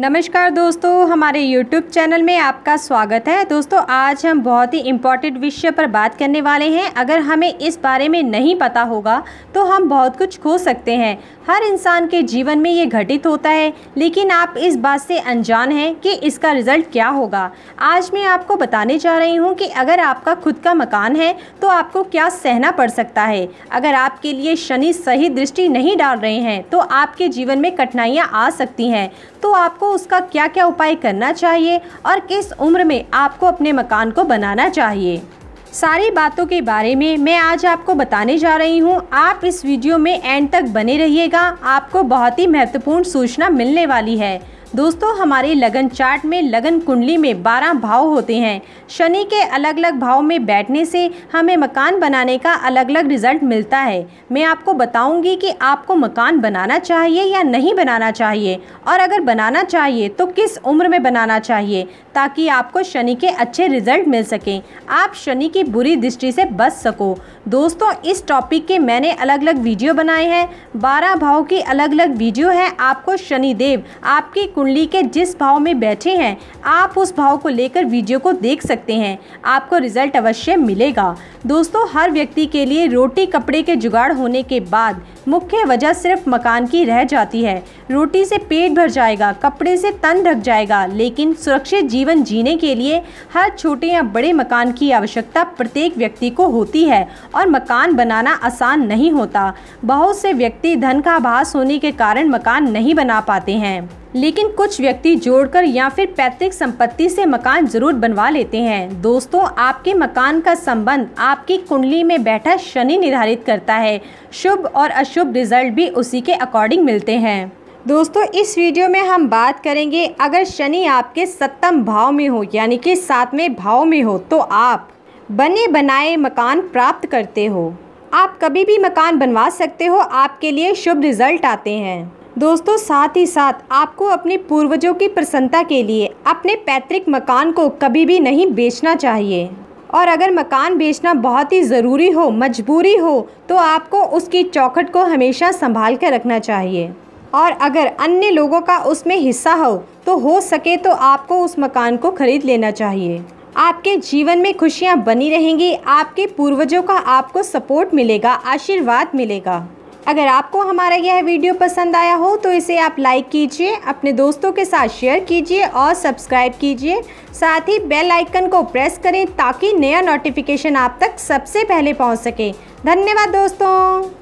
नमस्कार दोस्तों हमारे YouTube चैनल में आपका स्वागत है दोस्तों आज हम बहुत ही इम्पॉर्टेंट विषय पर बात करने वाले हैं अगर हमें इस बारे में नहीं पता होगा तो हम बहुत कुछ खो सकते हैं हर इंसान के जीवन में ये घटित होता है लेकिन आप इस बात से अनजान हैं कि इसका रिज़ल्ट क्या होगा आज मैं आपको बताने जा रही हूँ कि अगर आपका खुद का मकान है तो आपको क्या सहना पड़ सकता है अगर आपके लिए शनि सही दृष्टि नहीं डाल रहे हैं तो आपके जीवन में कठिनाइयाँ आ सकती हैं तो आपको आपको उसका क्या क्या उपाय करना चाहिए और किस उम्र में आपको अपने मकान को बनाना चाहिए सारी बातों के बारे में मैं आज आपको बताने जा रही हूँ आप इस वीडियो में एंड तक बने रहिएगा आपको बहुत ही महत्वपूर्ण सूचना मिलने वाली है दोस्तों हमारे लगन चार्ट में लगन कुंडली में बारह भाव होते हैं शनि के अलग अलग भाव में बैठने से हमें मकान बनाने का अलग अलग रिजल्ट मिलता है मैं आपको बताऊंगी कि आपको मकान बनाना चाहिए या नहीं बनाना चाहिए और अगर बनाना चाहिए तो किस उम्र में बनाना चाहिए ताकि आपको शनि के अच्छे रिजल्ट मिल सकें आप शनि की बुरी दृष्टि से बच सको दोस्तों इस टॉपिक के मैंने अलग अलग वीडियो बनाए हैं बारह भाव की अलग अलग वीडियो है आपको शनिदेव आपकी कुंडली के जिस भाव में बैठे हैं आप उस भाव को लेकर वीडियो को देख सकते हैं आपको रिजल्ट अवश्य मिलेगा दोस्तों हर व्यक्ति के लिए रोटी कपड़े के जुगाड़ होने के बाद मुख्य वजह सिर्फ मकान की रह जाती है रोटी से पेट भर जाएगा कपड़े से तन ढक जाएगा लेकिन सुरक्षित जीवन जीने के लिए हर छोटे या बड़े मकान की आवश्यकता प्रत्येक व्यक्ति को होती है और मकान बनाना आसान नहीं होता बहुत से व्यक्ति धन का आभास होने के कारण मकान नहीं बना पाते हैं लेकिन कुछ व्यक्ति जोड़कर या फिर पैतृक संपत्ति से मकान जरूर बनवा लेते हैं दोस्तों आपके मकान का संबंध आपकी कुंडली में बैठा शनि निर्धारित करता है शुभ और अशुभ रिजल्ट भी उसी के अकॉर्डिंग मिलते हैं दोस्तों इस वीडियो में हम बात करेंगे अगर शनि आपके सप्तम भाव में हो यानी कि सातवें भाव में हो तो आप बने बनाए मकान प्राप्त करते हो आप कभी भी मकान बनवा सकते हो आपके लिए शुभ रिजल्ट आते हैं दोस्तों साथ ही साथ आपको अपने पूर्वजों की प्रसन्नता के लिए अपने पैतृक मकान को कभी भी नहीं बेचना चाहिए और अगर मकान बेचना बहुत ही ज़रूरी हो मजबूरी हो तो आपको उसकी चौखट को हमेशा संभाल कर रखना चाहिए और अगर अन्य लोगों का उसमें हिस्सा हो तो हो सके तो आपको उस मकान को ख़रीद लेना चाहिए आपके जीवन में खुशियाँ बनी रहेंगी आपके पूर्वजों का आपको सपोर्ट मिलेगा आशीर्वाद मिलेगा अगर आपको हमारा यह वीडियो पसंद आया हो तो इसे आप लाइक कीजिए अपने दोस्तों के साथ शेयर कीजिए और सब्सक्राइब कीजिए साथ ही बेल आइकन को प्रेस करें ताकि नया नोटिफिकेशन आप तक सबसे पहले पहुंच सके धन्यवाद दोस्तों